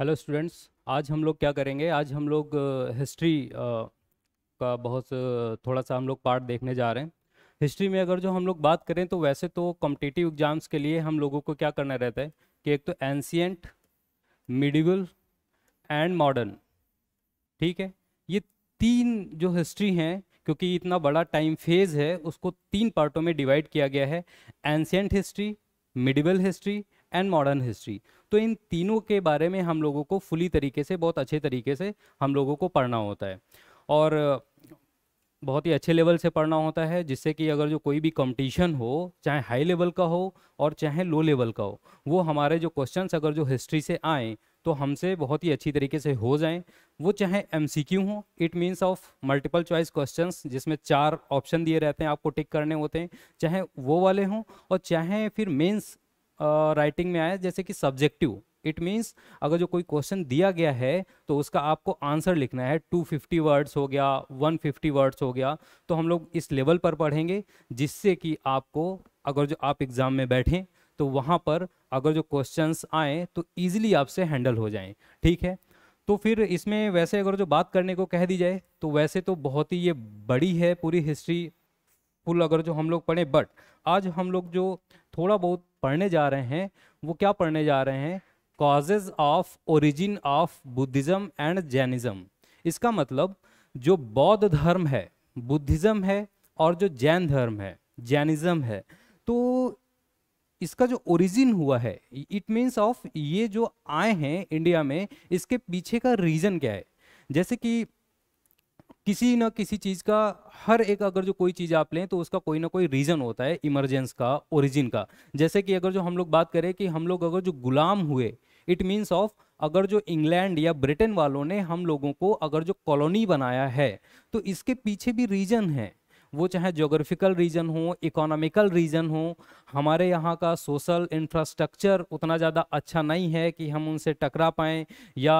Hello students आज हम लोग क्या करेंगे आज हम लोग हिस्ट्री का बहुत थोड़ा सा हम लोग पार्ट देखने जा रहे हैं हिस्ट्री में अगर जो हम लोग बात करें तो वैसे तो कॉम्पिटेटिव एग्जाम्स के लिए हम लोगों को क्या करना रहता है कि एक तो एंशियंट मिडिवल एंड मॉडर्न ठीक है ये तीन जो हिस्ट्री हैं क्योंकि इतना बड़ा टाइम फेज है उसको तीन पार्टों में डिवाइड किया गया है ancient history medieval history and modern history तो इन तीनों के बारे में हम लोगों को फुली तरीके से बहुत अच्छे तरीके से हम लोगों को पढ़ना होता है और बहुत ही अच्छे लेवल से पढ़ना होता है जिससे कि अगर जो कोई भी कंपटीशन हो चाहे हाई लेवल का हो और चाहे लो लेवल का हो वो हमारे जो क्वेश्चंस अगर जो हिस्ट्री से आए तो हमसे बहुत ही अच्छी तरीके से हो जाएं वो चाहे एम सी क्यू हो it means of multiple choice question जिसमें चार ऑप्शन दिए रहते हैं आपको टिक करने होते हैं चाहे वो वाले हों और चाहे फिर मेन्स राइटिंग में आया जैसे कि सब्जेक्टिव इट मीन्स अगर जो कोई क्वेश्चन दिया गया है तो उसका आपको आंसर लिखना है 250 वर्ड्स हो गया 150 वर्ड्स हो गया तो हम लोग इस लेवल पर पढ़ेंगे जिससे कि आपको अगर जो आप एग्ज़ाम में बैठें तो वहाँ पर अगर जो क्वेश्चंस आए तो ईजिली आपसे हैंडल हो जाएं ठीक है तो फिर इसमें वैसे अगर जो बात करने को कह दी जाए तो वैसे तो बहुत ही ये बड़ी है पूरी हिस्ट्री फुल अगर जो हम लोग पढ़े बट आज हम लोग जो थोड़ा बहुत पढ़ने जा रहे हैं वो क्या पढ़ने जा रहे हैं causes of origin of Buddhism and Jainism इसका मतलब जो बौद्ध धर्म है बुद्धिज़्म है और जो जैन धर्म है जैनिज़्म है तो इसका जो ओरिजिन हुआ है इट मीन्स ऑफ ये जो आए हैं इंडिया में इसके पीछे का रीज़न क्या है जैसे कि किसी ना किसी चीज़ का हर एक अगर जो कोई चीज़ आप लें तो उसका कोई ना कोई रीज़न होता है इमरजेंस का ओरिजिन का जैसे कि अगर जो हम लोग बात करें कि हम लोग अगर जो गुलाम हुए इट मीन्स ऑफ अगर जो इंग्लैंड या ब्रिटेन वालों ने हम लोगों को अगर जो कॉलोनी बनाया है तो इसके पीछे भी रीज़न है वो चाहे जोग्राफिकल रीजन हो इकोनॉमिकल रीजन हो हमारे यहाँ का सोशल इंफ्रास्ट्रक्चर उतना ज़्यादा अच्छा नहीं है कि हम उनसे टकरा पाएँ या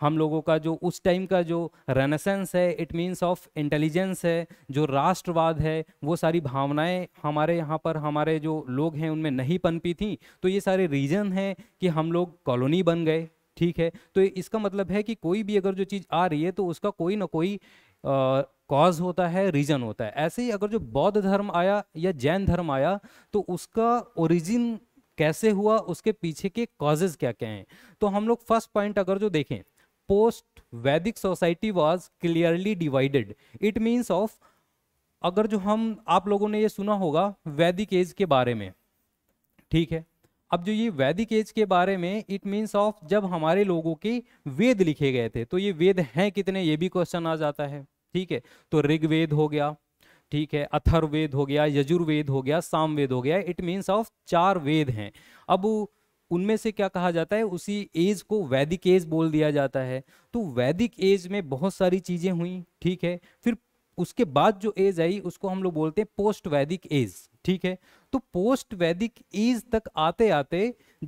हम लोगों का जो उस टाइम का जो रेनेसेंस है इट मीन्स ऑफ इंटेलिजेंस है जो राष्ट्रवाद है वो सारी भावनाएं हमारे यहाँ पर हमारे जो लोग हैं उनमें नहीं पनपी थी तो ये सारे रीज़न हैं कि हम लोग कॉलोनी बन गए ठीक है तो इसका मतलब है कि कोई भी अगर जो चीज़ आ रही है तो उसका कोई ना कोई कॉज होता है रीजन होता है ऐसे ही अगर जो बौद्ध धर्म आया या जैन धर्म आया तो उसका ओरिजिन कैसे हुआ उसके पीछे के कॉजेज क्या क्या हैं तो हम लोग फर्स्ट पॉइंट अगर जो देखें post Vedic society was clearly divided it means of अगर जो हम आप लोगों ने ये सुना होगा वैदिक एज के बारे में ठीक है अब जो ये वैदिक एज के बारे में इट मीन्स ऑफ जब हमारे लोगों के वेद लिखे गए थे तो ये वेद हैं कितने ये भी क्वेश्चन आ जाता है ठीक है तो ऋग्वेद हो गया ठीक है अथर्वेद हो गया यजुर्वेद हो गया सामवेद हो गया इट मीन्स ऑफ चार वेद हैं अब उनमें से क्या कहा जाता है उसी एज को वैदिक एज बोल दिया जाता है तो वैदिक एज में बहुत सारी चीज़ें हुई ठीक है फिर उसके बाद जो एज आई उसको हम लोग बोलते हैं पोस्ट वैदिक एज ठीक है तो पोस्ट वैदिक एज तक आते आते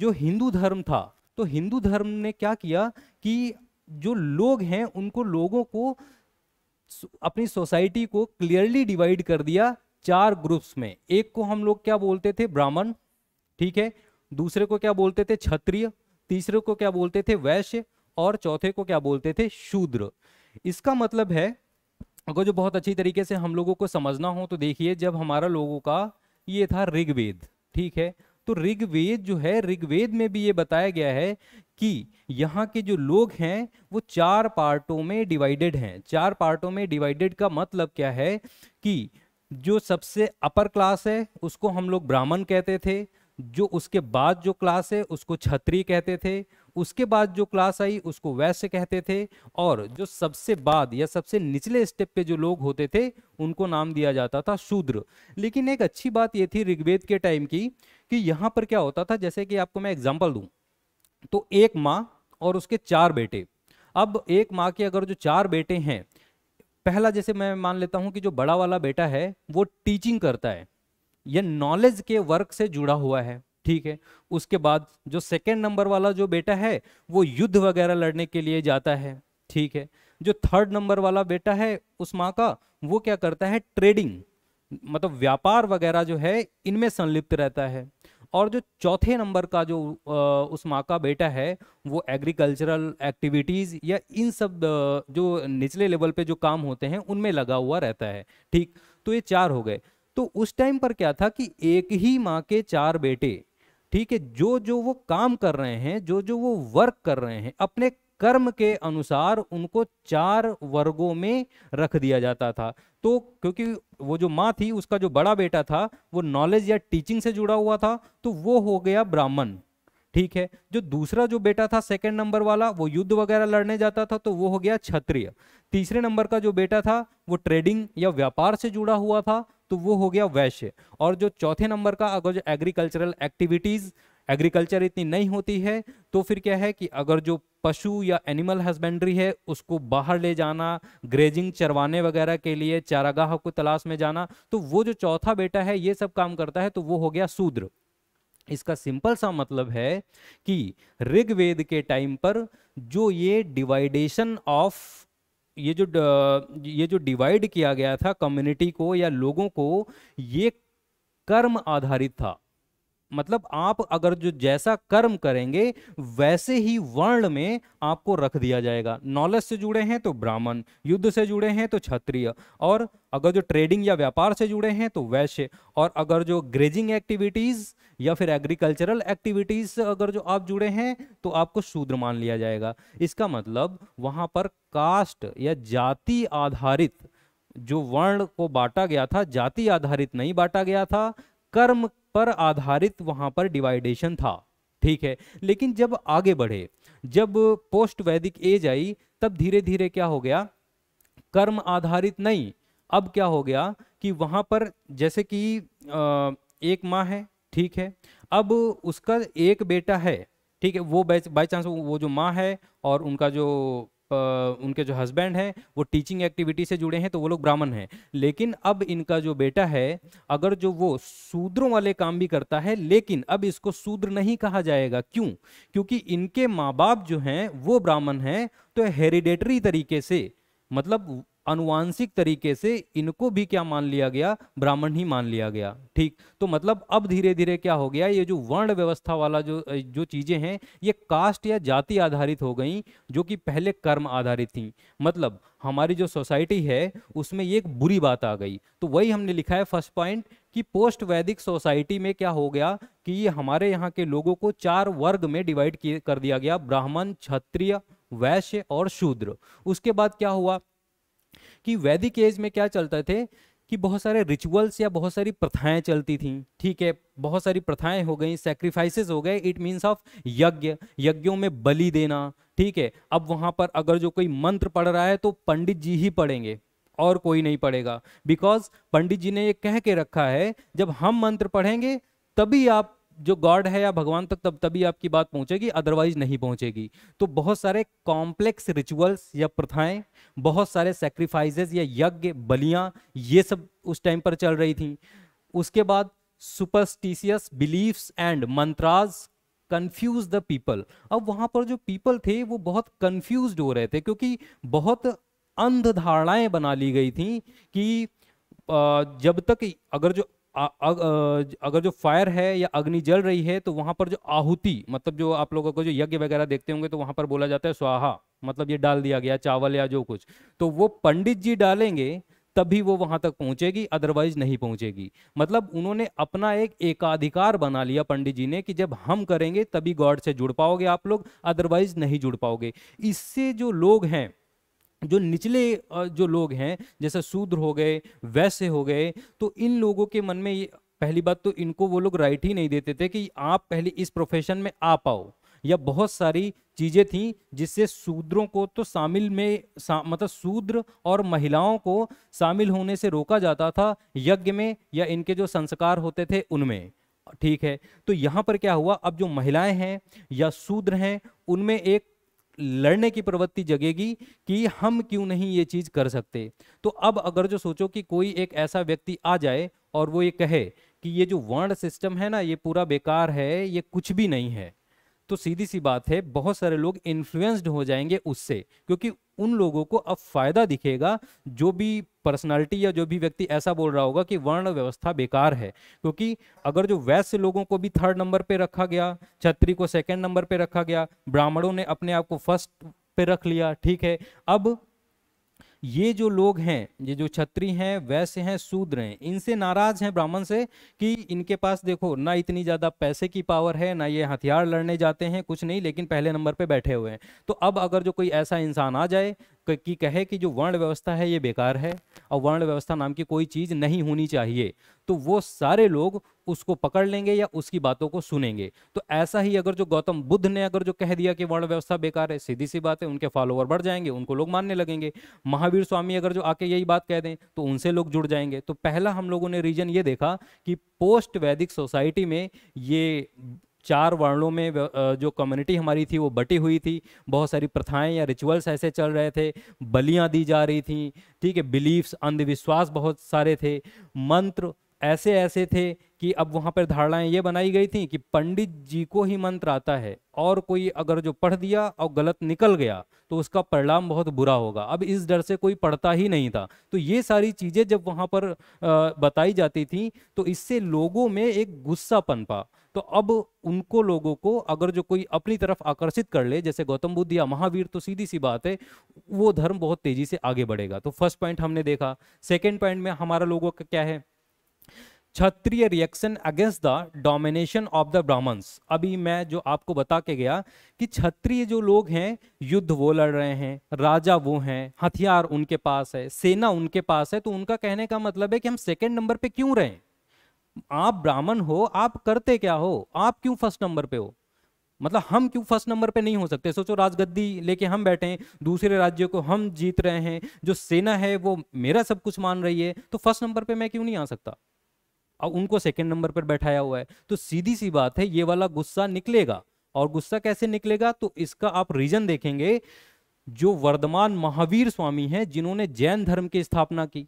जो हिंदू धर्म था तो हिंदू धर्म ने क्या किया कि जो लोग हैं उनको लोगों को अपनी सोसाइटी को क्लियरली डिवाइड कर दिया चार ग्रुप्स में एक को हम लोग क्या बोलते थे ब्राह्मण ठीक है दूसरे को क्या बोलते थे क्षत्रिय तीसरे को क्या बोलते थे वैश्य और चौथे को क्या बोलते थे शूद्र इसका मतलब है अगर जो बहुत अच्छी तरीके से हम लोगों को समझना हो तो देखिए जब हमारा लोगों का ये था ऋग्वेद ठीक है तो ऋग्वेद जो है ऋग्वेद में भी ये बताया गया है कि यहाँ के जो लोग हैं वो चार पार्टों में डिवाइडेड हैं चार पार्टों में डिवाइडेड का मतलब क्या है कि जो सबसे अपर क्लास है उसको हम लोग ब्राह्मण कहते थे जो उसके बाद जो क्लास है उसको छत्री कहते थे उसके बाद जो क्लास आई उसको वैश्य कहते थे और जो सबसे बाद या सबसे निचले स्टेप पे जो लोग होते थे उनको नाम दिया जाता था शूद्र लेकिन एक अच्छी बात ये थी ऋग्वेद के टाइम की कि यहाँ पर क्या होता था जैसे कि आपको मैं एग्जाम्पल दूँ तो एक माँ और उसके चार बेटे अब एक माँ के अगर जो चार बेटे हैं पहला जैसे मैं मान लेता हूँ कि जो बड़ा वाला बेटा है वो टीचिंग करता है यह नॉलेज के वर्क से जुड़ा हुआ है ठीक है उसके बाद जो सेकेंड नंबर वाला जो बेटा है वो युद्ध वगैरह लड़ने के लिए जाता है ठीक है जो थर्ड नंबर वाला बेटा है उस माँ का वो क्या करता है ट्रेडिंग मतलब व्यापार वगैरह जो है इनमें संलिप्त रहता है और जो चौथे नंबर का जो उस माँ का बेटा है वो एग्रीकल्चरल एक्टिविटीज़ या इन सब जो निचले लेवल पे जो काम होते हैं उनमें लगा हुआ रहता है ठीक तो ये चार हो गए तो उस टाइम पर क्या था कि एक ही माँ के चार बेटे ठीक है जो जो वो काम कर रहे हैं जो जो वो वर्क कर रहे हैं अपने कर्म के अनुसार उनको चार वर्गों में रख दिया जाता था तो क्योंकि वो जो माँ थी उसका जो बड़ा बेटा था वो नॉलेज या टीचिंग से जुड़ा हुआ था तो वो हो गया ब्राह्मण ठीक है जो दूसरा जो बेटा था सेकंड नंबर वाला वो युद्ध वगैरह लड़ने जाता था तो वो हो गया क्षत्रिय तीसरे नंबर का जो बेटा था वो ट्रेडिंग या व्यापार से जुड़ा हुआ था तो वो हो गया वैश्य और जो चौथे नंबर का अगर जो एग्रीकल्चरल एक्टिविटीज़ एग्रीकल्चर इतनी नहीं होती है तो फिर क्या है कि अगर जो पशु या एनिमल हस्बेंड्री है उसको बाहर ले जाना ग्रेजिंग चरवाने वगैरह के लिए चारागाह को तलाश में जाना तो वो जो चौथा बेटा है ये सब काम करता है तो वो हो गया शूद्र इसका सिंपल सा मतलब है कि ऋग्वेद के टाइम पर जो ये डिवाइडेशन ऑफ ये जो ये जो डिवाइड किया गया था कम्युनिटी को या लोगों को ये कर्म आधारित था मतलब आप अगर जो जैसा कर्म करेंगे वैसे ही वर्ण में आपको रख दिया जाएगा नॉलेज से जुड़े हैं तो ब्राह्मण युद्ध से जुड़े हैं तो क्षत्रिय और अगर जो ट्रेडिंग या व्यापार से जुड़े हैं तो वैश्य और अगर जो ग्रेजिंग एक्टिविटीज़ या फिर एग्रीकल्चरल एक्टिविटीज़ से अगर जो आप जुड़े हैं तो आपको शूद्र मान लिया जाएगा इसका मतलब वहाँ पर कास्ट या जाति आधारित जो वर्ण को बांटा गया था जाति आधारित नहीं बांटा गया था कर्म पर आधारित वहां पर डिवाइडेशन था ठीक है लेकिन जब आगे बढ़े जब पोस्ट वैदिक एज आई तब धीरे धीरे क्या हो गया कर्म आधारित नहीं अब क्या हो गया कि वहां पर जैसे कि एक माँ है ठीक है अब उसका एक बेटा है ठीक है वो बाई चांस वो जो माँ है और उनका जो उनके जो हस्बैंड हैं वो टीचिंग एक्टिविटी से जुड़े हैं तो वो लोग ब्राह्मण हैं लेकिन अब इनका जो बेटा है अगर जो वो शूद्रों वाले काम भी करता है लेकिन अब इसको शूद्र नहीं कहा जाएगा क्यों क्योंकि इनके माँ बाप जो हैं वो ब्राह्मण हैं तो हेरिडेटरी तरीके से मतलब अनुवांशिक तरीके से इनको भी क्या मान लिया गया ब्राह्मण ही मान लिया गया ठीक तो मतलब अब धीरे धीरे क्या हो गया ये जो वर्ण व्यवस्था वाला जो जो चीज़ें हैं ये कास्ट या जाति आधारित हो गई जो कि पहले कर्म आधारित थी मतलब हमारी जो सोसाइटी है उसमें एक बुरी बात आ गई तो वही हमने लिखा है फर्स्ट पॉइंट कि पोस्ट वैदिक सोसाइटी में क्या हो गया कि ये हमारे यहाँ के लोगों को चार वर्ग में डिवाइड कर दिया गया ब्राह्मण क्षत्रिय वैश्य और शूद्र उसके बाद क्या हुआ कि वैदिक एज में क्या चलते थे कि बहुत सारे रिचुअल्स या बहुत सारी प्रथाएं चलती थी ठीक है बहुत सारी प्रथाएं हो गई सेक्रीफाइसेस हो गए इट मीन्स ऑफ यज्ञ यज्ञों में बलि देना ठीक है अब वहां पर अगर जो कोई मंत्र पढ़ रहा है तो पंडित जी ही पढ़ेंगे और कोई नहीं पढ़ेगा बिकॉज पंडित जी ने ये कह के रखा है जब हम मंत्र पढ़ेंगे तभी आप जो गॉड है या भगवान तक तब तभी आपकी बात पहुंचेगी अदरवाइज नहीं पहुंचेगी तो बहुत सारे कॉम्प्लेक्स रिचुअल्स या प्रथाएं बहुत सारे सेक्रीफाइजेस या यज्ञ बलियां ये सब उस टाइम पर चल रही थी उसके बाद superstitious beliefs and mantras confuse the people अब वहां पर जो पीपल थे वो बहुत कंफ्यूज हो रहे थे क्योंकि बहुत अंध धारणाएं बना ली गई थी कि जब तक अगर जो अगर जो फायर है या अग्नि जल रही है तो वहां पर जो आहुति मतलब जो आप लोगों को जो यज्ञ वगैरह देखते होंगे तो वहां पर बोला जाता है स्वाहा मतलब ये डाल दिया गया चावल या जो कुछ तो वो पंडित जी डालेंगे तभी वो वहां तक पहुंचेगी अदरवाइज नहीं पहुंचेगी मतलब उन्होंने अपना एक एकाधिकार बना लिया पंडित जी ने कि जब हम करेंगे तभी गॉड से जुड़ पाओगे आप लोग अदरवाइज नहीं जुड़ पाओगे इससे जो लोग हैं जो निचले जो लोग हैं जैसे शूद्र हो गए वैश्य हो गए तो इन लोगों के मन में ये पहली बात तो इनको वो लोग राइट ही नहीं देते थे कि आप पहले इस प्रोफेशन में आ पाओ या बहुत सारी चीज़ें थीं जिससे शूद्रों को तो शामिल में सा, मतलब शूद्र और महिलाओं को शामिल होने से रोका जाता था यज्ञ में या इनके जो संस्कार होते थे उनमें ठीक है तो यहाँ पर क्या हुआ अब जो महिलाएं हैं या शूद्र हैं उनमें एक लड़ने की प्रवृत्ति जगेगी कि हम क्यों नहीं ये चीज़ कर सकते तो अब अगर जो सोचो कि कोई एक ऐसा व्यक्ति आ जाए और वो ये कहे कि ये जो वर्ण सिस्टम है ना ये पूरा बेकार है ये कुछ भी नहीं है तो सीधी सी बात है बहुत सारे लोग इन्फ्लुएंस्ड हो जाएंगे उससे क्योंकि उन लोगों को अब फायदा दिखेगा जो भी पर्सनालिटी या जो भी व्यक्ति ऐसा बोल रहा होगा कि वर्ण व्यवस्था बेकार है क्योंकि अगर जो वैश्य लोगों को भी थर्ड नंबर पे रखा गया छत्री को सेकंड नंबर पे रखा गया ब्राह्मणों ने अपने आप को फर्स्ट पे रख लिया ठीक है अब ये जो लोग हैं ये जो छत्री हैं वैश्य हैं शूद्र हैं इनसे नाराज हैं ब्राह्मण से कि इनके पास देखो ना इतनी ज़्यादा पैसे की पावर है ना ये हथियार लड़ने जाते हैं कुछ नहीं लेकिन पहले नंबर पर बैठे हुए हैं तो अब अगर जो कोई ऐसा इंसान आ जाए की कहे कि जो वर्ण व्यवस्था है ये बेकार है और वर्ण व्यवस्था नाम की कोई चीज़ नहीं होनी चाहिए तो वो सारे लोग उसको पकड़ लेंगे या उसकी बातों को सुनेंगे तो ऐसा ही अगर जो गौतम बुद्ध ने अगर जो कह दिया कि वर्ण व्यवस्था बेकार है सीधी सी बात है उनके फॉलोवर बढ़ जाएंगे उनको लोग मानने लगेंगे महावीर स्वामी अगर जो आके यही बात कह दें तो उनसे लोग जुड़ जाएंगे तो पहला हम लोगों ने रीजन ये देखा कि पोस्ट वैदिक सोसाइटी में ये चार वर्णों में जो कम्युनिटी हमारी थी वो बटी हुई थी बहुत सारी प्रथाएं या रिचुअल्स ऐसे चल रहे थे बलियां दी जा रही थी ठीक है बिलीफ्स अंधविश्वास बहुत सारे थे मंत्र ऐसे ऐसे थे कि अब वहाँ पर धारणाएं ये बनाई गई थी कि पंडित जी को ही मंत्र आता है और कोई अगर जो पढ़ दिया और गलत निकल गया तो उसका परिणाम बहुत बुरा होगा अब इस डर से कोई पढ़ता ही नहीं था तो ये सारी चीज़ें जब वहाँ पर बताई जाती थी तो इससे लोगों में एक गुस्सा पनपा तो अब उनको लोगों को अगर जो कोई अपनी तरफ आकर्षित कर ले जैसे गौतम बुद्ध या महावीर तो सीधी सी बात है वो धर्म बहुत तेजी से आगे बढ़ेगा तो फर्स्ट पॉइंट हमने देखा सेकेंड पॉइंट में हमारा लोगों का क्या है Kshatriya reaction against the domination of the Brahmans अभी मैं जो आपको बता के गया कि क्षत्रिय जो लोग हैं युद्ध वो लड़ रहे हैं राजा वो हैं हथियार उनके पास है सेना उनके पास है तो उनका कहने का मतलब है कि हम सेकेंड नंबर पे क्यों रहे आप ब्राह्मण हो आप करते क्या हो आप क्यों फर्स्ट नंबर पे हो मतलब हम क्यों फर्स्ट नंबर पे नहीं हो सकते सोचो राजगद्दी लेके हम बैठे हैं दूसरे राज्यों को हम जीत रहे हैं जो सेना है वो मेरा सब कुछ मान रही है तो फर्स्ट नंबर पे मैं क्यों नहीं आ सकता और उनको सेकंड नंबर पर बैठाया हुआ है तो सीधी सी बात है ये वाला गुस्सा निकलेगा और गुस्सा कैसे निकलेगा तो इसका आप रीजन देखेंगे जो वर्धमान महावीर स्वामी हैं जिन्होंने जैन धर्म की स्थापना की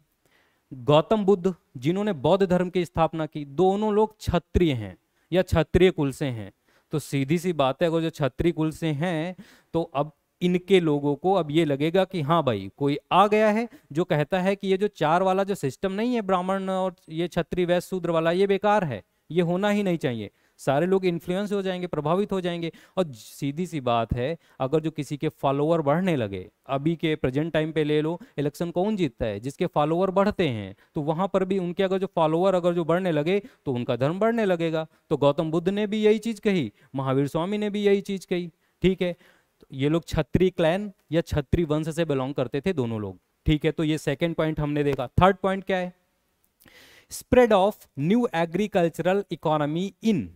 गौतम बुद्ध जिन्होंने बौद्ध धर्म की स्थापना की दोनों लोग क्षत्रिय हैं या क्षत्रिय कुल से हैं तो सीधी सी बात है अगर जो क्षत्रिय कुल से हैं तो अब इनके लोगों को अब ये लगेगा कि हाँ भाई कोई आ गया है जो कहता है कि ये जो चार वाला जो सिस्टम नहीं है ब्राह्मण और ये क्षत्रिय वैश्य शूद्र वाला ये बेकार है ये होना ही नहीं चाहिए सारे लोग इन्फ्लुएंस हो जाएंगे प्रभावित हो जाएंगे और सीधी सी बात है अगर जो किसी के फॉलोअर बढ़ने लगे अभी के प्रेजेंट टाइम पे ले लो इलेक्शन कौन जीतता है जिसके फॉलोअर बढ़ते हैं तो वहाँ पर भी उनके अगर जो फॉलोअर अगर जो बढ़ने लगे तो उनका धर्म बढ़ने लगेगा तो गौतम बुद्ध ने भी यही चीज़ कही महावीर स्वामी ने भी यही चीज़ कही ठीक है तो ये लोग छत्री क्लैन या छत्री वंश से बिलोंग करते थे दोनों लोग ठीक है तो ये सेकेंड पॉइंट हमने देखा थर्ड पॉइंट क्या है spread of new agricultural economy in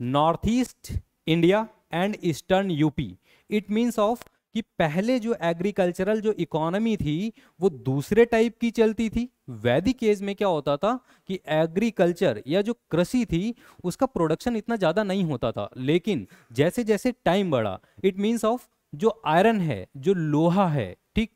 north east India and eastern UP it means of कि पहले जो एग्रीकल्चरल जो इकोनॉमी थी वो दूसरे टाइप की चलती थी वैदिक एज में क्या होता था कि एग्रीकल्चर या जो कृषि थी उसका प्रोडक्शन इतना ज़्यादा नहीं होता था लेकिन जैसे जैसे टाइम बढ़ा इट मीन्स ऑफ जो आयरन है जो लोहा है ठीक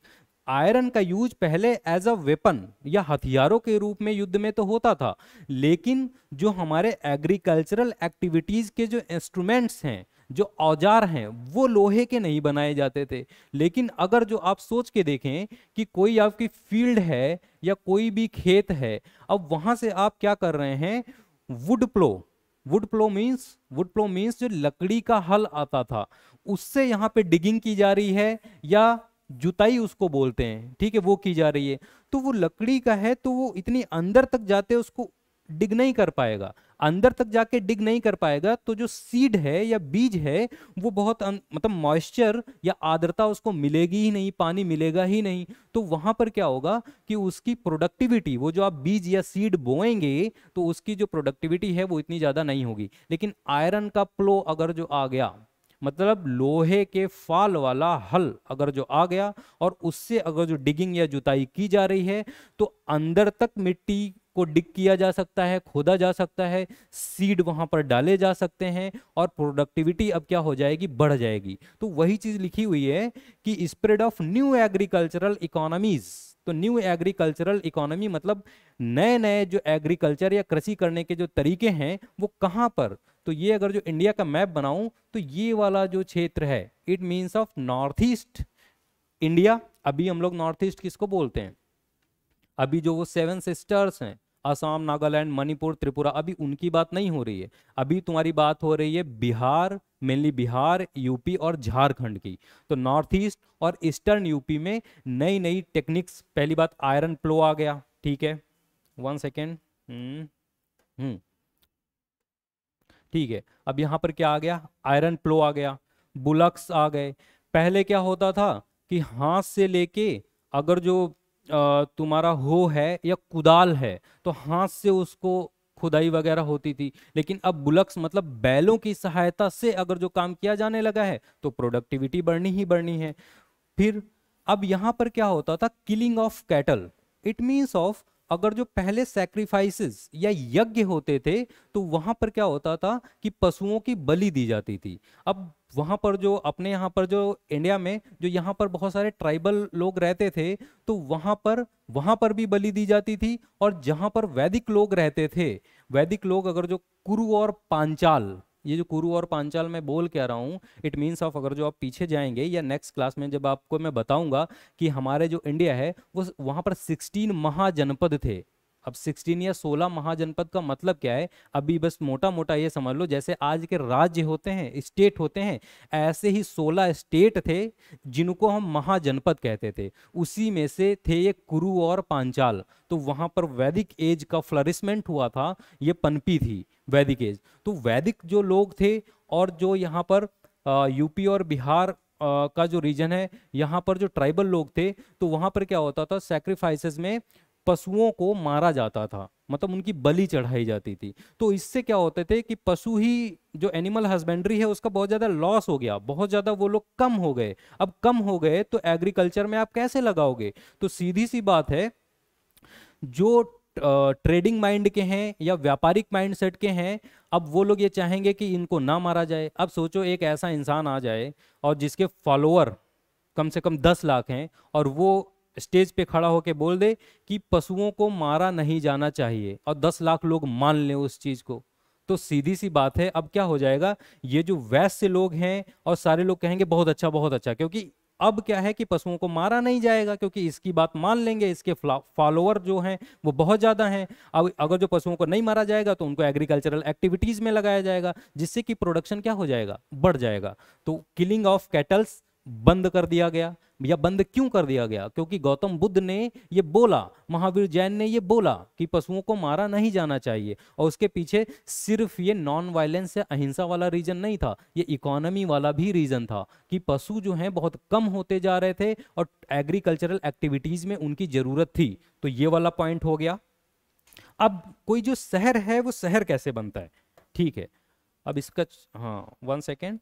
आयरन का यूज पहले एज अ वेपन या हथियारों के रूप में युद्ध में तो होता था लेकिन जो हमारे एग्रीकल्चरल एक्टिविटीज़ के जो इंस्ट्रूमेंट्स हैं जो औजार हैं वो लोहे के नहीं बनाए जाते थे लेकिन अगर जो आप सोच के देखें कि कोई आपकी फील्ड है या कोई भी खेत है अब वहां से आप क्या कर रहे हैं wood plough wood plough means wood plough means जो लकड़ी का हल आता था उससे यहाँ पे डिगिंग की जा रही है या जुताई उसको बोलते हैं ठीक है वो की जा रही है तो वो लकड़ी का है तो वो इतनी अंदर तक जाते उसको डिग नहीं कर पाएगा अंदर तक जाके डिग नहीं कर पाएगा तो जो सीड है या बीज है वो बहुत अन, अं, मतलब मॉइस्चर या आर्द्रता उसको मिलेगी ही नहीं पानी मिलेगा ही नहीं तो वहां पर क्या होगा कि उसकी प्रोडक्टिविटी वो जो आप बीज या सीड बोएंगे तो उसकी जो प्रोडक्टिविटी है वो इतनी ज़्यादा नहीं होगी लेकिन आयरन का प्लो अगर जो आ गया मतलब लोहे के फाल वाला हल अगर जो आ गया और उससे अगर जो डिगिंग या जुताई की जा रही है तो अंदर तक मिट्टी को डिग किया जा सकता है खोदा जा सकता है सीड वहां पर डाले जा सकते हैं और प्रोडक्टिविटी अब क्या हो जाएगी बढ़ जाएगी तो वही चीज लिखी हुई है कि spread of new agricultural economies तो न्यू एग्रीकल्चरल इकोनॉमी मतलब नए नए जो एग्रीकल्चर या कृषि करने के जो तरीके हैं वो कहाँ पर तो ये अगर जो इंडिया का मैप बनाऊं तो ये वाला जो क्षेत्र है it means of north east India अभी हम लोग नॉर्थ ईस्ट किसको बोलते हैं अभी जो वो सेवन सिस्टर्स हैं असम नागालैंड मणिपुर त्रिपुरा अभी उनकी बात नहीं हो रही है अभी तुम्हारी बात हो रही है बिहार मेनली बिहार यूपी और झारखंड की तो नॉर्थ ईस्ट और ईस्टर्न यूपी में नई नई टेक्निक्स पहली बात आयरन प्लो आ गया ठीक है वन सेकेंड हम्म हम्म ठीक है अब यहाँ पर क्या आ गया आयरन प्लो आ गया बुलक्स आ गए पहले क्या होता था कि हाथ से लेके अगर जो तुम्हारा हो है या कुदाल है तो हाथ से उसको खुदाई वगैरह होती थी लेकिन अब बुलक्स मतलब बैलों की सहायता से अगर जो काम किया जाने लगा है तो प्रोडक्टिविटी बढ़नी ही बढ़नी है फिर अब यहाँ पर क्या होता था killing of cattle it means of अगर जो पहले सेक्रीफाइसेस या यज्ञ होते थे तो वहां पर क्या होता था कि पशुओं की बलि दी जाती थी अब वहां पर जो अपने यहाँ पर जो इंडिया में जो यहाँ पर बहुत सारे ट्राइबल लोग रहते थे तो वहां पर वहां पर भी बलि दी जाती थी और जहां पर वैदिक लोग रहते थे वैदिक लोग अगर जो कुरु और पांचाल ये जो कुरु और पांचाल मैं बोल के आ रहा हूँ इट मीन्स ऑफ अगर जो आप पीछे जाएंगे या नेक्स्ट क्लास में जब आपको मैं बताऊंगा कि हमारे जो इंडिया है वो वहाँ पर सिक्सटीन महाजनपद थे अब 16 या 16 महाजनपद का मतलब क्या है अभी बस मोटा मोटा ये समझ लो जैसे आज के राज्य होते हैं स्टेट होते हैं ऐसे ही 16 स्टेट थे जिनको हम महाजनपद कहते थे उसी में से थे ये कुरु और पांचाल तो वहाँ पर वैदिक एज का फ्लरिशमेंट हुआ था ये पनपी थी वैदिक एज तो वैदिक जो लोग थे और जो यहाँ पर यूपी और बिहार का जो रीजन है यहाँ पर जो ट्राइबल लोग थे तो वहाँ पर क्या होता था सेक्रीफाइसेस में पशुओं को मारा जाता था मतलब उनकी बलि चढ़ाई जाती थी तो इससे क्या होते थे कि पशु ही जो एनिमल हस्बेंड्री है उसका बहुत ज़्यादा लॉस हो गया बहुत ज़्यादा वो लोग कम हो गए अब कम हो गए तो एग्रीकल्चर में आप कैसे लगाओगे तो सीधी सी बात है जो ट्रेडिंग माइंड के हैं या व्यापारिक माइंड सेट के हैं अब वो लोग ये चाहेंगे कि इनको ना मारा जाए अब सोचो एक ऐसा इंसान आ जाए और जिसके फॉलोअर कम से कम दस लाख हैं और वो स्टेज पे खड़ा होकर बोल दे कि पशुओं को मारा नहीं जाना चाहिए और दस लाख लोग मान लें उस चीज़ को तो सीधी सी बात है अब क्या हो जाएगा ये जो वैश्य लोग हैं और सारे लोग कहेंगे बहुत अच्छा बहुत अच्छा क्योंकि अब क्या है कि पशुओं को मारा नहीं जाएगा क्योंकि इसकी बात मान लेंगे इसके फॉलोअर जो हैं वो बहुत ज़्यादा हैं अब अगर जो पशुओं को नहीं मारा जाएगा तो उनको एग्रीकल्चरल एक्टिविटीज़ में लगाया जाएगा जिससे कि प्रोडक्शन क्या हो जाएगा बढ़ जाएगा तो किलिंग ऑफ कैटल्स बंद कर दिया गया या बंद क्यों कर दिया गया क्योंकि गौतम बुद्ध ने ये बोला महावीर जैन ने ये बोला कि पशुओं को मारा नहीं जाना चाहिए और उसके पीछे सिर्फ ये नॉन वायलेंस या अहिंसा वाला रीजन नहीं था ये इकोनॉमी वाला भी रीजन था कि पशु जो हैं बहुत कम होते जा रहे थे और एग्रीकल्चरल एक्टिविटीज में उनकी जरूरत थी तो ये वाला पॉइंट हो गया अब कोई जो शहर है वो शहर कैसे बनता है ठीक है अब इसका हाँ वन सेकेंड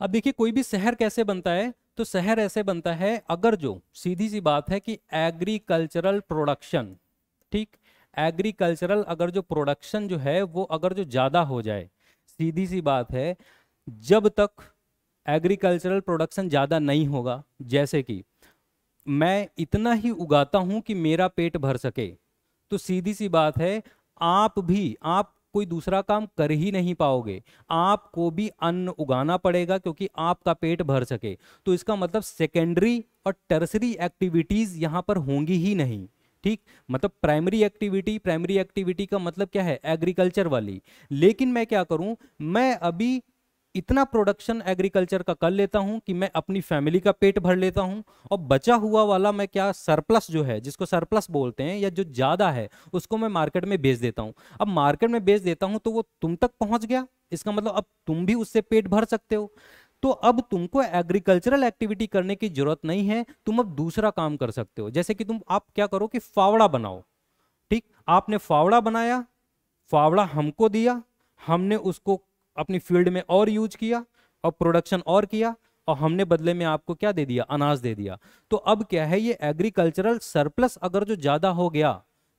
अब देखिए कोई भी शहर कैसे बनता है तो शहर ऐसे बनता है अगर जो सीधी सी बात है कि एग्रीकल्चरल प्रोडक्शन ठीक एग्रीकल्चरल अगर जो प्रोडक्शन जो है वो अगर जो ज़्यादा हो जाए सीधी सी बात है जब तक एग्रीकल्चरल प्रोडक्शन ज़्यादा नहीं होगा जैसे कि मैं इतना ही उगाता हूं कि मेरा पेट भर सके तो सीधी सी बात है आप भी आप कोई दूसरा काम कर ही नहीं पाओगे आपको भी अन्न उगाना पड़ेगा क्योंकि आपका पेट भर सके तो इसका मतलब सेकेंडरी और टर्सरी एक्टिविटीज यहाँ पर होंगी ही नहीं ठीक मतलब प्राइमरी एक्टिविटी प्राइमरी एक्टिविटी का मतलब क्या है एग्रीकल्चर वाली लेकिन मैं क्या करूं मैं अभी इतना प्रोडक्शन एग्रीकल्चर का कर लेता हूं कि मैं अपनी फैमिली का पेट भर लेता हूं और बचा हुआ वाला मैं क्या सरप्लस जो है जिसको सरप्लस बोलते हैं या जो ज़्यादा है उसको मैं मार्केट में बेच देता हूं अब मार्केट में बेच देता हूं तो वो तुम तक पहुंच गया इसका मतलब अब तुम भी उससे पेट भर सकते हो तो अब तुमको एग्रीकल्चरल एक्टिविटी करने की जरूरत नहीं है तुम अब दूसरा काम कर सकते हो जैसे कि तुम आप क्या करो कि फावड़ा बनाओ ठीक आपने फावड़ा बनाया फावड़ा हमको दिया हमने उसको अपनी फील्ड में और यूज किया और प्रोडक्शन और किया और हमने बदले में आपको क्या दे दिया अनाज दे दिया तो अब क्या है ये एग्रीकल्चरल सरप्लस अगर जो ज्यादा हो गया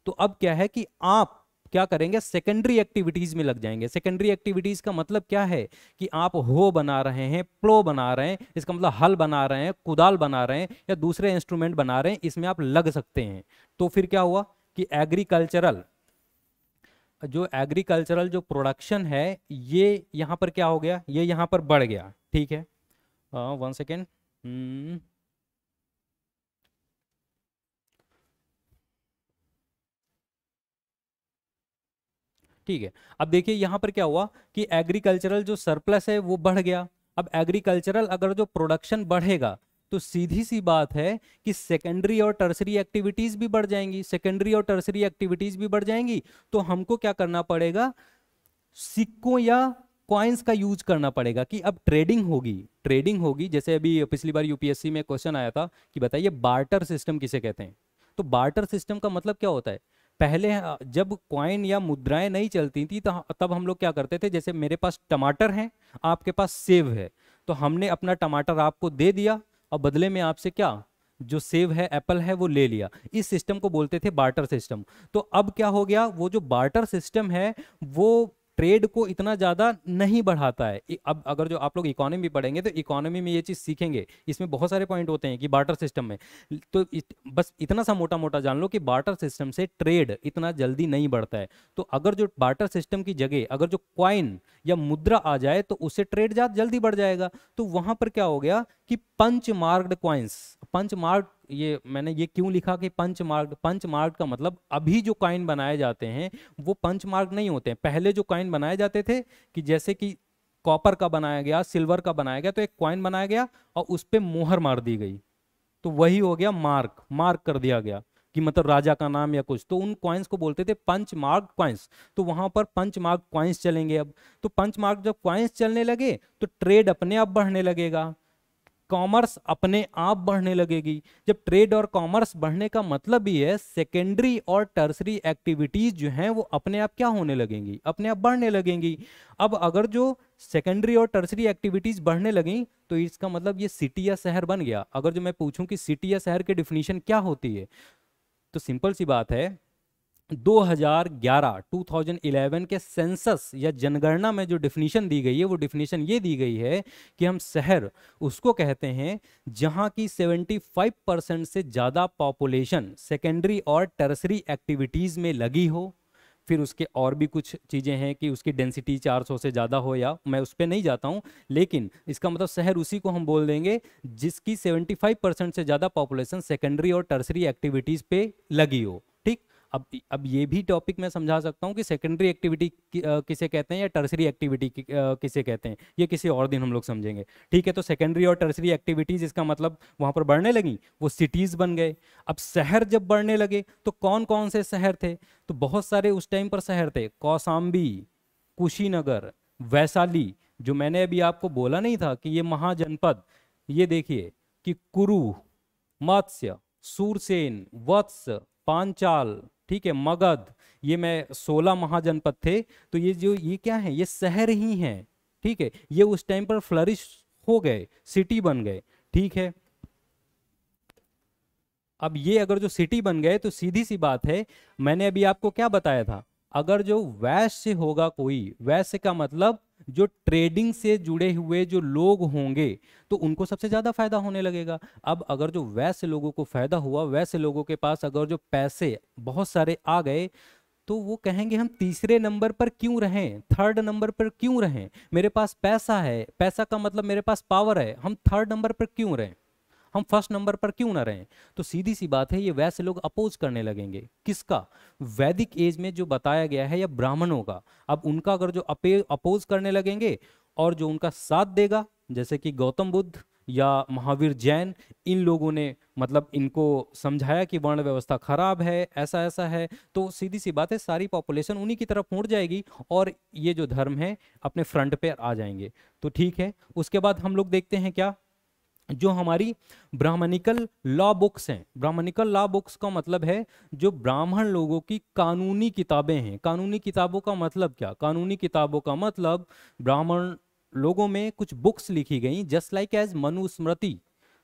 तो अब क्या है कि आप क्या करेंगे सेकेंडरी एक्टिविटीज में लग जाएंगे सेकेंडरी एक्टिविटीज का मतलब क्या है कि आप हो बना रहे हैं प्लो बना रहे हैं इसका मतलब हल बना रहे हैं कुदाल बना रहे हैं या दूसरे इंस्ट्रूमेंट बना रहे हैं इसमें आप लग सकते हैं तो फिर क्या हुआ कि एग्रीकल्चरल जो एग्रीकल्चरल जो प्रोडक्शन है ये यहाँ पर क्या हो गया ये यहाँ पर बढ़ गया ठीक है वन सेकेंड हम्म। ठीक है अब देखिए यहां पर क्या हुआ कि एग्रीकल्चरल जो सरप्लस है वो बढ़ गया अब एग्रीकल्चरल अगर जो प्रोडक्शन बढ़ेगा तो सीधी सी बात है कि सेकेंडरी और टर्सरी एक्टिविटीज भी बढ़ जाएंगी सेकेंडरी और टर्सरी एक्टिविटीज भी बढ़ जाएंगी तो हमको क्या करना पड़ेगा सिक्कों या क्वाइंस का यूज करना पड़ेगा कि अब ट्रेडिंग होगी ट्रेडिंग होगी जैसे अभी पिछली बार यूपीएससी में क्वेश्चन आया था कि बताइए बार्टर सिस्टम किसे कहते हैं तो बार्टर सिस्टम का मतलब क्या होता है पहले जब क्वाइन या मुद्राएं नहीं चलती थी तो तब हम लोग क्या करते थे जैसे मेरे पास टमाटर हैं आपके पास सेव है तो हमने अपना टमाटर आपको दे दिया और बदले में आपसे क्या जो सेव है एप्पल है वो ले लिया इस सिस्टम को बोलते थे बार्टर सिस्टम तो अब क्या हो गया वो जो बार्टर सिस्टम है वो ट्रेड को इतना ज़्यादा नहीं बढ़ाता है अब अगर जो आप लोग इकोनॉमी पढ़ेंगे तो इकोनॉमी में ये चीज़ सीखेंगे इसमें बहुत सारे पॉइंट होते हैं कि बार्टर सिस्टम में तो इत, बस इतना सा मोटा मोटा जान लो कि बार्टर सिस्टम से ट्रेड इतना जल्दी नहीं बढ़ता है तो अगर जो बार्टर सिस्टम की जगह अगर जो क्वाइन या मुद्रा आ जाए तो उससे ट्रेड ज़्यादा जल्दी बढ़ जाएगा तो वहां पर क्या हो गया कि punch marked coins punch mark ये मैंने ये क्यों लिखा कि पंच मार्क पंच मार्क का मतलब अभी जो कॉइन बनाए जाते हैं वो पंच मार्क नहीं होते हैं पहले जो कॉइन बनाए जाते थे कि जैसे कि कॉपर का बनाया गया सिल्वर का बनाया गया तो एक कॉइन बनाया गया और उस पर मोहर मार दी गई तो वही हो गया मार्क मार्क कर दिया गया कि मतलब राजा का नाम या कुछ तो उन क्वाइंस को बोलते थे पंच मार्क क्वाइंस तो वहां पर पंच मार्क क्वाइंस चलेंगे अब तो पंच मार्क जब क्वाइंस चलने लगे तो ट्रेड अपने आप बढ़ने लगेगा कॉमर्स अपने आप बढ़ने लगेगी जब ट्रेड और कॉमर्स बढ़ने का मतलब ये है सेकेंडरी और टर्सरी एक्टिविटीज़ जो हैं वो अपने आप क्या होने लगेंगी अपने आप बढ़ने लगेंगी अब अगर जो सेकेंडरी और टर्सरी एक्टिविटीज़ बढ़ने लगें तो इसका मतलब ये सिटी या शहर बन गया अगर जो मैं पूछूं कि सिटी या शहर की डिफिनीशन क्या होती है तो सिंपल सी बात है 2011 2011 के सेंसस या जनगणना में जो डिफिनीशन दी गई है वो डिफिनीशन ये दी गई है कि हम शहर उसको कहते हैं जहाँ की 75 परसेंट से ज़्यादा पॉपुलेशन सेकेंडरी और टर्सरी एक्टिविटीज़ में लगी हो फिर उसके और भी कुछ चीज़ें हैं कि उसकी डेंसिटी 400 से ज़्यादा हो या मैं उस पर नहीं जाता हूँ लेकिन इसका मतलब शहर उसी को हम बोल देंगे जिसकी 75 परसेंट से ज़्यादा पॉपुलेशन सेकेंडरी और टर्सरी एक्टिविटीज़ पे लगी हो अब अब ये भी टॉपिक मैं समझा सकता हूँ कि सेकेंडरी एक्टिविटी किसे कहते हैं या टर्सरी एक्टिविटी किसे कहते हैं ये किसी और दिन हम लोग समझेंगे ठीक है तो सेकेंडरी और टर्सरी एक्टिविटीज़ इसका मतलब वहाँ पर बढ़ने लगी वो सिटीज़ बन गए अब शहर जब बढ़ने लगे तो कौन कौन से शहर थे तो बहुत सारे उस टाइम पर शहर थे कौसाम्बी कुशीनगर वैशाली जो मैंने अभी आपको बोला नहीं था कि ये महाजनपद ये देखिए कि कुरु मत्स्य सूरसेन वत्स पांचाल ठीक है मगध ये मैं सोलह महाजनपद थे तो ये जो ये क्या है ये शहर ही हैं ठीक है ये उस टाइम पर फ्लरिश हो गए सिटी बन गए ठीक है अब ये अगर जो सिटी बन गए तो सीधी सी बात है मैंने अभी आपको क्या बताया था अगर जो वैश्य होगा कोई वैश्य का मतलब जो ट्रेडिंग से जुड़े हुए जो लोग होंगे तो उनको सबसे ज़्यादा फायदा होने लगेगा अब अगर जो वैसे लोगों को फायदा हुआ वैसे लोगों के पास अगर जो पैसे बहुत सारे आ गए तो वो कहेंगे हम तीसरे नंबर पर क्यों रहें थर्ड नंबर पर क्यों रहें मेरे पास पैसा है पैसा का मतलब मेरे पास पावर है हम थर्ड नंबर पर क्यों रहें हम फर्स्ट नंबर पर क्यों ना रहें तो सीधी सी बात है ये वैसे लोग अपोज करने लगेंगे किसका वैदिक एज में जो बताया गया है या ब्राह्मणों का अब उनका अगर जो अपोज करने लगेंगे और जो उनका साथ देगा जैसे कि गौतम बुद्ध या महावीर जैन इन लोगों ने मतलब इनको समझाया कि वर्ण व्यवस्था खराब है ऐसा ऐसा है तो सीधी सी बात है सारी पॉपुलेशन उन्हीं की तरफ मुड़ जाएगी और ये जो धर्म है अपने फ्रंट पे आ जाएंगे तो ठीक है उसके बाद हम लोग देखते हैं क्या जो हमारी ब्राह्मणिकल लॉ बुक्स हैं ब्राह्मणिकल लॉ बुक्स का मतलब है जो ब्राह्मण लोगों की कानूनी किताबें हैं कानूनी किताबों का मतलब क्या कानूनी किताबों का मतलब ब्राह्मण लोगों में कुछ बुक्स लिखी गई जस्ट लाइक एज मनुस्मृति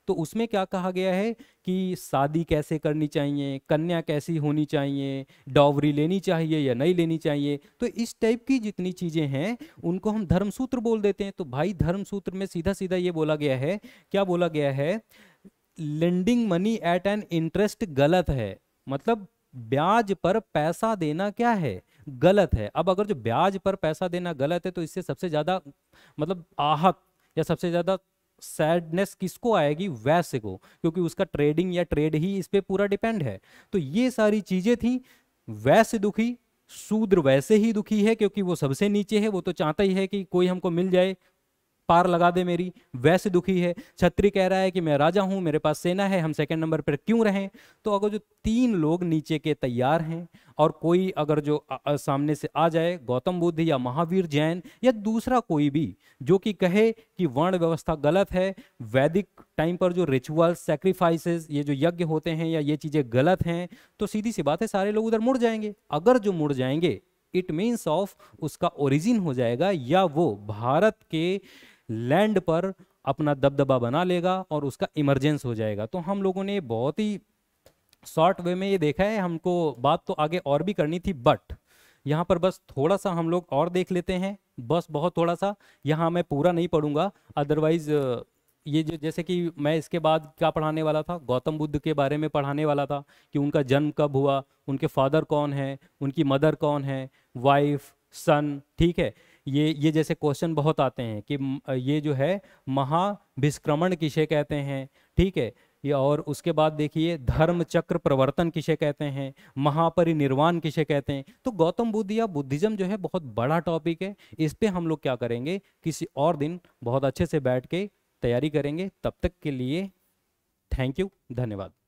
तो उसमें क्या कहा गया है कि शादी कैसे करनी चाहिए कन्या कैसी होनी चाहिए डॉवरी लेनी चाहिए या नहीं लेनी चाहिए तो इस टाइप की जितनी चीज़ें हैं उनको हम धर्मसूत्र बोल देते हैं तो भाई धर्मसूत्र में सीधा सीधा ये बोला गया है क्या बोला गया है lending money at an interest गलत है मतलब ब्याज पर पैसा देना क्या है गलत है अब अगर जो ब्याज पर पैसा देना गलत है तो इससे सबसे ज़्यादा मतलब आहक या सबसे ज़्यादा सैडनेस किसको आएगी वैसे को क्योंकि उसका ट्रेडिंग या ट्रेड ही इस पर पूरा डिपेंड है तो ये सारी चीज़ें थी वैसे दुखी शूद्र वैसे ही दुखी है क्योंकि वो सबसे नीचे है वो तो चाहता ही है कि कोई हमको मिल जाए पार लगा दे मेरी वैसे दुखी है छत्री कह रहा है कि मैं राजा हूं मेरे पास सेना है हम सेकंड नंबर पर क्यों रहें तो अगर जो तीन लोग नीचे के तैयार हैं और कोई अगर जो आ, आ, सामने से आ जाए गौतम बुद्ध या महावीर जैन या दूसरा कोई भी जो कि कहे कि वर्ण व्यवस्था गलत है वैदिक टाइम पर जो रिचुअल्स सेक्रीफाइसेस ये जो यज्ञ होते हैं या ये चीज़ें गलत हैं तो सीधी सी बात है सारे लोग उधर मुड़ जाएंगे अगर जो मुड़ जाएंगे इट मीन्स ऑफ उसका ओरिजिन हो जाएगा या वो भारत के लैंड पर अपना दबदबा बना लेगा और उसका इमरजेंस हो जाएगा तो हम लोगों ने बहुत ही शॉर्ट वे में ये देखा है हमको बात तो आगे और भी करनी थी बट यहाँ पर बस थोड़ा सा हम लोग और देख लेते हैं बस बहुत थोड़ा सा यहाँ मैं पूरा नहीं पढ़ूंगा अदरवाइज ये जो जैसे कि मैं इसके बाद क्या पढ़ाने वाला था गौतम बुद्ध के बारे में पढ़ाने वाला था कि उनका जन्म कब हुआ उनके फादर कौन है उनकी मदर कौन है वाइफ सन ठीक है ये ये जैसे क्वेश्चन बहुत आते हैं कि ये जो है महाभिष्क्रमण किसे कहते हैं ठीक है ये और उसके बाद देखिए धर्म चक्र प्रवर्तन किसे कहते हैं महापरिनिर्वाण किसे कहते हैं तो गौतम बुद्ध या बुद्धिज्म जो है बहुत बड़ा टॉपिक है इस पर हम लोग क्या करेंगे किसी और दिन बहुत अच्छे से बैठ के तैयारी करेंगे तब तक के लिए थैंक यू धन्यवाद